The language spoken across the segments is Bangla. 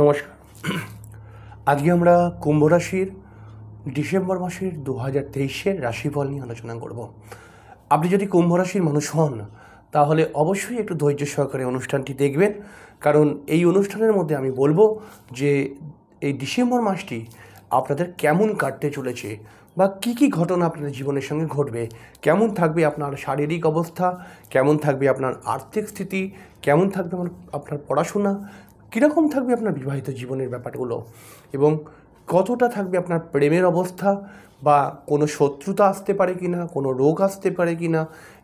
নমস্কার আজকে আমরা কুম্ভ রাশির ডিসেম্বর মাসের দু হাজার তেইশের রাশিফল নিয়ে আলোচনা করব আপনি যদি কুম্ভ রাশির মানুষ হন তাহলে অবশ্যই একটু ধৈর্য সহকারে অনুষ্ঠানটি দেখবেন কারণ এই অনুষ্ঠানের মধ্যে আমি বলবো যে এই ডিসেম্বর মাসটি আপনাদের কেমন কাটতে চলেছে বা কি কি ঘটনা আপনাদের জীবনের সঙ্গে ঘটবে কেমন থাকবে আপনার শারীরিক অবস্থা কেমন থাকবে আপনার আর্থিক স্থিতি কেমন থাকবে আপনার পড়াশোনা কীরকম থাকবে আপনার বিবাহিত জীবনের ব্যাপারগুলো এবং কতটা থাকবে আপনার প্রেমের অবস্থা বা কোনো শত্রুতা আসতে পারে কি না কোনো রোগ আসতে পারে কি না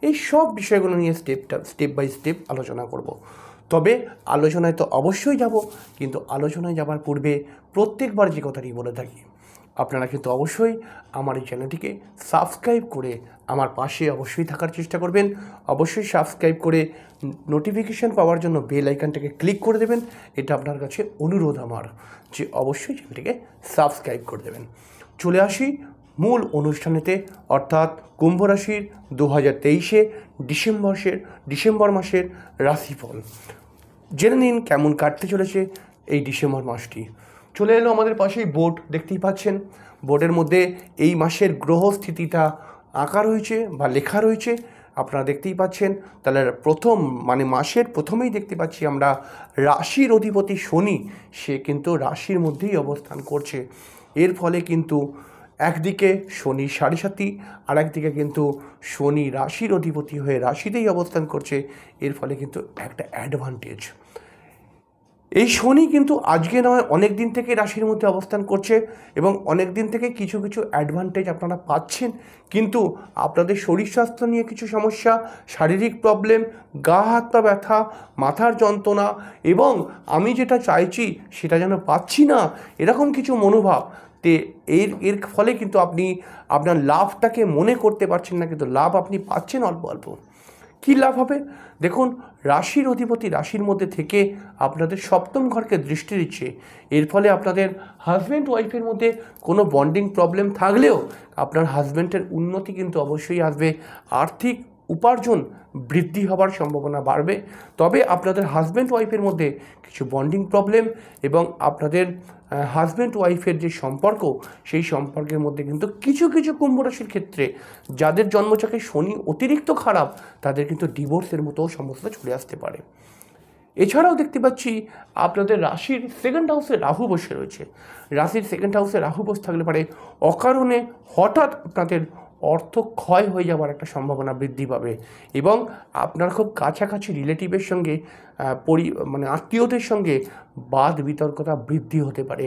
এই সব বিষয়গুলো নিয়ে স্টেপটা স্টেপ বাই স্টেপ আলোচনা করব। তবে আলোচনায় তো অবশ্যই যাব কিন্তু আলোচনায় যাবার পূর্বে প্রত্যেকবার যে কথাটি বলে থাকি আপনারা কিন্তু অবশ্যই আমার এই চ্যানেলটিকে সাবস্ক্রাইব করে আমার পাশে অবশ্যই থাকার চেষ্টা করবেন অবশ্যই সাবস্ক্রাইব করে নোটিফিকেশান পাওয়ার জন্য বেল আইকানটাকে ক্লিক করে দেবেন এটা আপনার কাছে অনুরোধ আমার যে অবশ্যই চ্যানেলটিকে সাবস্ক্রাইব করে দেবেন চলে আসি মূল অনুষ্ঠানেতে অর্থাৎ কুম্ভ রাশির দু হাজার তেইশে ডিসেম্বরের ডিসেম্বর মাসের রাশিফল জেনে নিন কেমন কাটতে চলেছে এই ডিসেম্বর মাসটি চলে এলো আমাদের পাশেই বোর্ড দেখতেই পাচ্ছেন বোর্ডের মধ্যে এই মাসের গ্রহ স্থিতিটা আঁকা রয়েছে বা লেখা রয়েছে আপনারা দেখতেই পাচ্ছেন তাহলে প্রথম মানে মাসের প্রথমেই দেখতে পাচ্ছি আমরা রাশির অধিপতি শনি সে কিন্তু রাশির মধ্যেই অবস্থান করছে এর ফলে কিন্তু একদিকে শনি সাড়ে সাতি আর একদিকে কিন্তু শনি রাশির অধিপতি হয়ে রাশিতেই অবস্থান করছে এর ফলে কিন্তু একটা অ্যাডভান্টেজ এই শনি কিন্তু আজকে নয় অনেক দিন থেকে রাশির মধ্যে অবস্থান করছে এবং অনেক দিন থেকে কিছু কিছু অ্যাডভান্টেজ আপনারা পাচ্ছেন কিন্তু আপনাদের শরীর স্বাস্থ্য নিয়ে কিছু সমস্যা শারীরিক প্রবলেম গা হাত পা ব্যথা মাথার যন্ত্রণা এবং আমি যেটা চাইছি সেটা যেন পাচ্ছি না এরকম কিছু মনোভাব তে এর এর ফলে কিন্তু আপনি আপনার লাভটাকে মনে করতে পারছেন না কিন্তু লাভ আপনি পাচ্ছেন অল্প অল্প কি লাভ হবে দেখুন রাশির অধিপতি রাশির মধ্যে থেকে আপনাদের সপ্তম ঘরকে দৃষ্টি দিচ্ছে এর ফলে আপনাদের হাজব্যান্ড ওয়াইফের মধ্যে কোনো বন্ডিং প্রবলেম থাকলেও আপনার হাজব্যান্ডের উন্নতি কিন্তু অবশ্যই আসবে আর্থিক উপার্জন বৃদ্ধি হবার সম্ভাবনা বাড়বে তবে আপনাদের হাজব্যান্ড ওয়াইফের মধ্যে কিছু বন্ডিং প্রবলেম এবং আপনাদের হাজব্যান্ড ওয়াইফের যে সম্পর্ক সেই সম্পর্কের মধ্যে কিন্তু কিছু কিছু কুম্ভ রাশির ক্ষেত্রে যাদের জন্মচাকে শনি অতিরিক্ত খারাপ তাদের কিন্তু ডিভোর্সের মতো সমস্যা চলে আসতে পারে এছাড়াও দেখতে পাচ্ছি আপনাদের রাশির সেকেন্ড হাউসে রাহু বসে রয়েছে রাশির সেকেন্ড হাউসে রাহু বসে থাকলে পারে অকারণে হঠাৎ আপনাদের অর্থ ক্ষয় হয়ে যাওয়ার একটা সম্ভাবনা বৃদ্ধি পাবে এবং আপনার খুব কাছাকাছি রিলেটিভের সঙ্গে পরি মানে আত্মীয়দের সঙ্গে বাদ বিতর্কতা বৃদ্ধি হতে পারে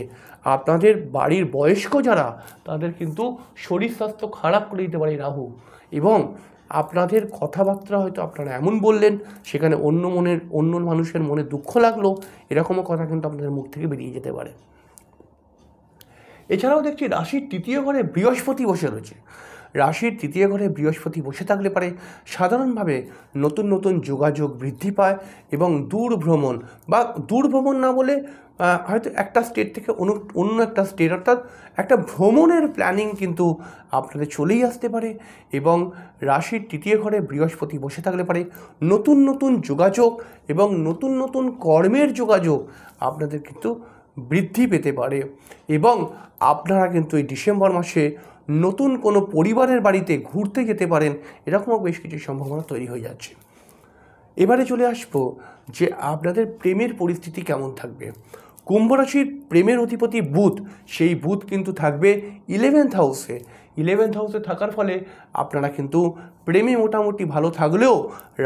আপনাদের বাড়ির বয়স্ক যারা তাদের কিন্তু শরীর স্বাস্থ্য খারাপ করে দিতে পারে রাহু এবং আপনাদের কথাবার্তা হয়তো আপনারা এমন বললেন সেখানে অন্য মনের অন্য মানুষের মনে দুঃখ লাগলো এরকমও কথা কিন্তু আপনাদের মুখ থেকে বেরিয়ে যেতে পারে এছাড়াও দেখছি রাশির তৃতীয় ঘরে বৃহস্পতি বসে রয়েছে রাশির তৃতীয় ঘরে বৃহস্পতি বসে থাকলে পারে সাধারণভাবে নতুন নতুন যোগাযোগ বৃদ্ধি পায় এবং দূর ভ্রমণ বা দূর ভ্রমণ না বলে হয়তো একটা স্টেট থেকে অন্য অন্য একটা স্টেট অর্থাৎ একটা ভ্রমণের প্ল্যানিং কিন্তু আপনাদের চলেই আসতে পারে এবং রাশির তৃতীয় ঘরে বৃহস্পতি বসে থাকলে পারে নতুন নতুন যোগাযোগ এবং নতুন নতুন কর্মের যোগাযোগ আপনাদের কিন্তু বৃদ্ধি পেতে পারে এবং আপনারা কিন্তু এই ডিসেম্বর মাসে নতুন কোনো পরিবারের বাড়িতে ঘুরতে যেতে পারেন এরকমও বেশ কিছু সম্ভাবনা তৈরি হয়ে যাচ্ছে এবারে চলে আসবো যে আপনাদের প্রেমের পরিস্থিতি কেমন থাকবে কুম্ভরাশির প্রেমের অধিপতি বুধ সেই বুধ কিন্তু থাকবে ইলেভেন্থ হাউসে ইলেভেন্থ হাউসে থাকার ফলে আপনারা কিন্তু প্রেমে মোটামুটি ভালো থাকলেও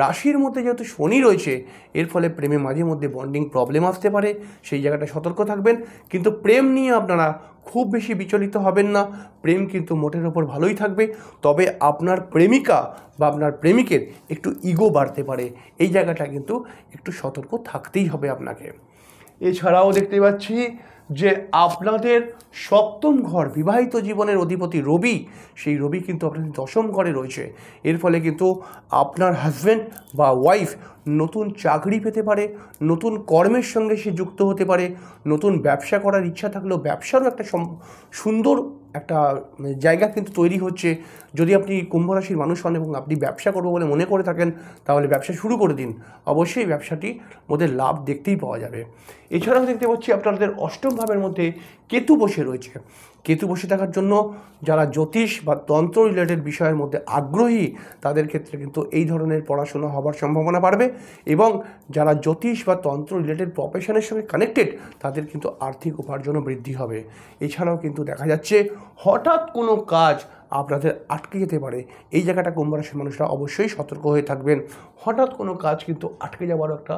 রাশির মধ্যে যেহেতু শনি রয়েছে এর ফলে প্রেমে মাঝে মধ্যে বন্ডিং প্রবলেম আসতে পারে সেই জায়গাটা সতর্ক থাকবেন কিন্তু প্রেম নিয়ে আপনারা খুব বেশি বিচলিত হবেন না প্রেম কিন্তু মোটের ওপর ভালোই থাকবে তবে আপনার প্রেমিকা বা আপনার প্রেমিকের একটু ইগো বাড়তে পারে এই জায়গাটা কিন্তু একটু সতর্ক থাকতেই হবে আপনাকে এছাড়াও দেখতে পাচ্ছি যে আপনাদের সপ্তম ঘর বিবাহিত জীবনের অধিপতি রবি সেই রবি কিন্তু আপনাদের দশম ঘরে রয়েছে এর ফলে কিন্তু আপনার হাজব্যান্ড বা ওয়াইফ নতুন চাকরি পেতে পারে নতুন কর্মের সঙ্গে সে যুক্ত হতে পারে নতুন ব্যবসা করার ইচ্ছা থাকলেও ব্যবসারও একটা সুন্দর একটা মানে, জায়গা কিন্তু তৈরি হচ্ছে যদি আপনি কুম্ভ রাশির মানুষ হন এবং আপনি ব্যবসা করবো বলে মনে করে থাকেন তাহলে ব্যবসা শুরু করে দিন অবশ্যই ব্যবসাটি মধ্যে লাভ দেখতেই পাওয়া যাবে এছাড়াও দেখতে পাচ্ছি আপনাদের অষ্টম ভাবের মধ্যে কেতু বসে রয়েছে কেতু বসে থাকার জন্য যারা জ্যোতিষ বা তন্ত্র রিলেটেড বিষয়ের মধ্যে আগ্রহী তাদের ক্ষেত্রে কিন্তু এই ধরনের পড়াশোনা হবার সম্ভাবনা বাড়বে এবং যারা জ্যোতিষ বা তন্ত্র রিলেটেড প্রফেশনের সঙ্গে কানেক্টেড তাদের কিন্তু আর্থিক উপার্জনও বৃদ্ধি হবে এছাড়াও কিন্তু দেখা যাচ্ছে হঠাৎ কোনো কাজ আপনাদের আটকে যেতে পারে এই জায়গাটা কুম্ভ রাশির মানুষরা অবশ্যই সতর্ক হয়ে থাকবেন হঠাৎ কোনো কাজ কিন্তু আটকে যাওয়ারও একটা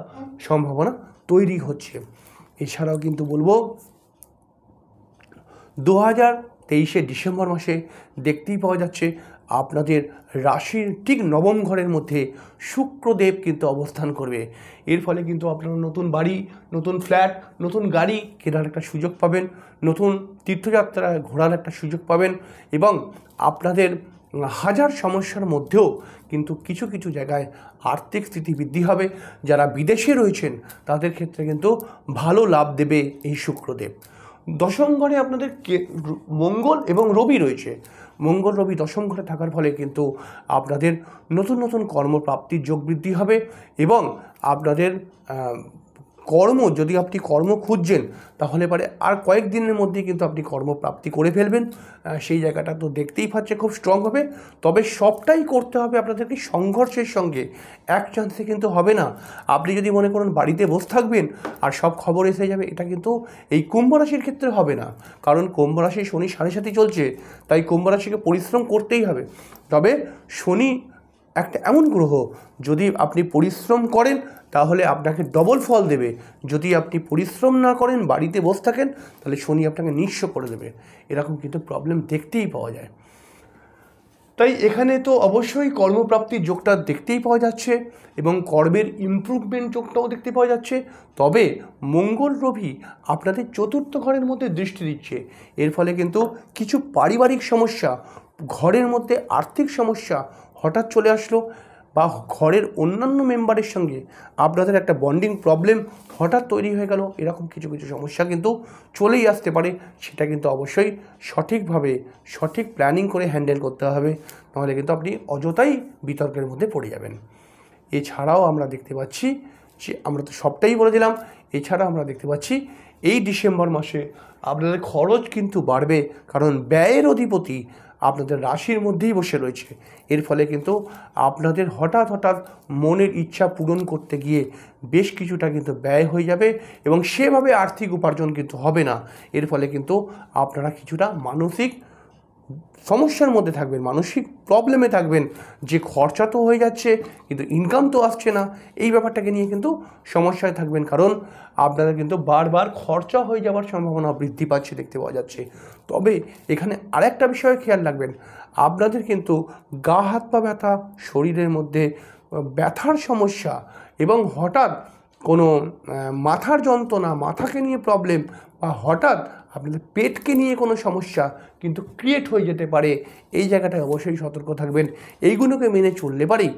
সম্ভাবনা তৈরি হচ্ছে এছাড়াও কিন্তু বলবো দু হাজার তেইশে ডিসেম্বর মাসে দেখতেই পাওয়া যাচ্ছে আপনাদের রাশির ঠিক নবম ঘরের মধ্যে শুক্রদেব কিন্তু অবস্থান করবে এর ফলে কিন্তু আপনারা নতুন বাড়ি নতুন ফ্ল্যাট নতুন গাড়ি কেনার একটা সুযোগ পাবেন নতুন তীর্থযাত্রা ঘোরার একটা সুযোগ পাবেন এবং আপনাদের হাজার সমস্যার মধ্যেও কিন্তু কিছু কিছু জায়গায় আর্থিক স্থিতি বৃদ্ধি হবে যারা বিদেশে রয়েছেন তাদের ক্ষেত্রে কিন্তু ভালো লাভ দেবে এই শুক্রদেব দশম ঘরে আপনাদের মঙ্গল এবং রবি রয়েছে মঙ্গল রবি দশম ঘরে থাকার ফলে কিন্তু আপনাদের নতুন নতুন কর্মপ্রাপ্তির যোগ বৃদ্ধি হবে এবং আপনাদের কর্ম যদি আপনি কর্ম খুঁজছেন তাহলে পরে আর কয়েকদিনের মধ্যেই কিন্তু আপনি কর্মপ্রাপ্তি করে ফেলবেন সেই জায়গাটা তো দেখতেই পাচ্ছে খুব স্ট্রং হবে তবে সবটাই করতে হবে আপনাদেরকে সংঘর্ষের সঙ্গে এক চান্সে কিন্তু হবে না আপনি যদি মনে করেন বাড়িতে বসে থাকবেন আর সব খবর এসে যাবে এটা কিন্তু এই কুম্ভ রাশির ক্ষেত্রে হবে না কারণ কুম্ভ রাশি শনি সাড়ে সাথে চলছে তাই কুম্ভ রাশিকে পরিশ্রম করতেই হবে তবে শনি একটা এমন গ্রহ যদি আপনি পরিশ্রম করেন তাহলে আপনাকে ডবল ফল দেবে যদি আপনি পরিশ্রম না করেন বাড়িতে বসে থাকেন তাহলে শনি আপনাকে নিঃস্ব করে দেবে এরকম কিন্তু প্রবলেম দেখতেই পাওয়া যায় তাই এখানে তো অবশ্যই কর্মপ্রাপ্তির যোগটা দেখতেই পাওয়া যাচ্ছে এবং কর্মের ইম্প্রুভমেন্ট যোগটাও দেখতে পাওয়া যাচ্ছে তবে মঙ্গল রবি আপনাদের চতুর্থ ঘরের মধ্যে দৃষ্টি দিচ্ছে এর ফলে কিন্তু কিছু পারিবারিক সমস্যা ঘরের মধ্যে আর্থিক সমস্যা হঠাৎ চলে আসলো বা ঘরের অন্যান্য মেম্বারের সঙ্গে আপনাদের একটা বন্ডিং প্রবলেম হঠাৎ তৈরি হয়ে গেল এরকম কিছু কিছু সমস্যা কিন্তু চলেই আসতে পারে সেটা কিন্তু অবশ্যই সঠিকভাবে সঠিক প্ল্যানিং করে হ্যান্ডেল করতে হবে নাহলে কিন্তু আপনি অযথাই বিতর্কের মধ্যে পড়ে যাবেন এছাড়াও আমরা দেখতে পাচ্ছি যে আমরা তো সবটাই বলে দিলাম এছাড়া আমরা দেখতে পাচ্ছি এই ডিসেম্বর মাসে আপনাদের খরচ কিন্তু বাড়বে কারণ ব্যয়ের অধিপতি আপনাদের রাশির মধ্যেই বসে রয়েছে এর ফলে কিন্তু আপনাদের হঠাৎ হঠাৎ মনের ইচ্ছা পূরণ করতে গিয়ে বেশ কিছুটা কিন্তু ব্যয় হয়ে যাবে এবং সেভাবে আর্থিক উপার্জন কিন্তু হবে না এর ফলে কিন্তু আপনারা কিছুটা মানসিক সমস্যার মধ্যে থাকবেন মানসিক প্রবলেমে থাকবেন যে খরচা তো হয়ে যাচ্ছে কিন্তু ইনকাম তো আসছে না এই ব্যাপারটাকে নিয়ে কিন্তু সমস্যায় থাকবেন কারণ আপনারা কিন্তু বারবার খরচা হয়ে যাওয়ার সম্ভাবনা বৃদ্ধি পাচ্ছে দেখতে পাওয়া যাচ্ছে তবে এখানে আরেকটা বিষয়ে খেয়াল রাখবেন আপনাদের কিন্তু গা হাত পা ব্যথা শরীরের মধ্যে ব্যথার সমস্যা এবং হঠাৎ কোনো মাথার যন্ত্রণা মাথাকে নিয়ে প্রবলেম বা হঠাৎ আপনাদের পেটকে নিয়ে কোনো সমস্যা কিন্তু ক্রিয়েট হয়ে যেতে পারে এই জায়গাটায় অবশ্যই সতর্ক থাকবেন এইগুলোকে মেনে চললে পারেই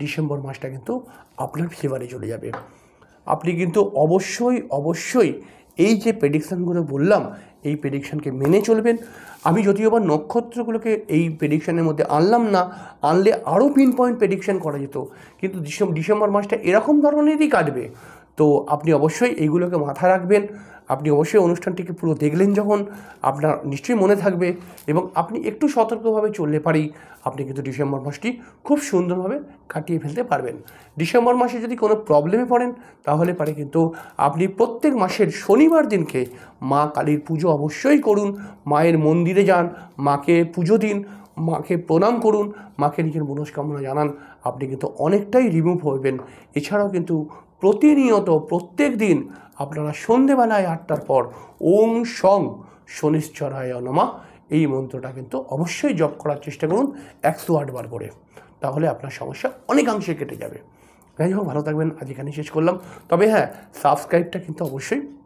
ডিসেম্বর মাসটা কিন্তু আপনার ফেভারে চলে যাবে আপনি কিন্তু অবশ্যই অবশ্যই এই যে প্রেডিকশানগুলো বললাম এই প্রেডিকশানকে মেনে চলবেন আমি যদিও বা নক্ষত্রগুলোকে এই প্রেডিকশানের মধ্যে আনলাম না আনলে আরও পিন পয়েন্ট প্রেডিকশান করা যেত কিন্তু ডিসেম্বর মাসটা এরকম ধরনেরই কাটবে তো আপনি অবশ্যই এইগুলোকে মাথা রাখবেন আপনি অবশ্যই অনুষ্ঠানটিকে পুরো দেখলেন যখন আপনার নিশ্চয়ই মনে থাকবে এবং আপনি একটু সতর্কভাবে চললে পারি আপনি কিন্তু ডিসেম্বর মাসটি খুব সুন্দরভাবে কাটিয়ে ফেলতে পারবেন ডিসেম্বর মাসে যদি কোনো প্রবলেমে পড়েন তাহলে পারে কিন্তু আপনি প্রত্যেক মাসের শনিবার দিনকে মা কালীর পুজো অবশ্যই করুন মায়ের মন্দিরে যান মাকে পুজো দিন মাকে প্রণাম করুন মাকে নিজের মনস্কামনা জানান আপনি কিন্তু অনেকটাই রিমুভ হবেন এছাড়াও কিন্তু প্রতিনিয়ত প্রত্যেক দিন আপনারা সন্ধেবেলায় আটটার পর ওং সং শনিশ্চরায় নমা এই মন্ত্রটা কিন্তু অবশ্যই জপ করার চেষ্টা করুন একশো আটবার করে তাহলে আপনার সমস্যা অনেকাংশে কেটে যাবে যাই হোক ভালো থাকবেন আজ এখানে শেষ করলাম তবে হ্যাঁ সাবস্ক্রাইবটা কিন্তু অবশ্যই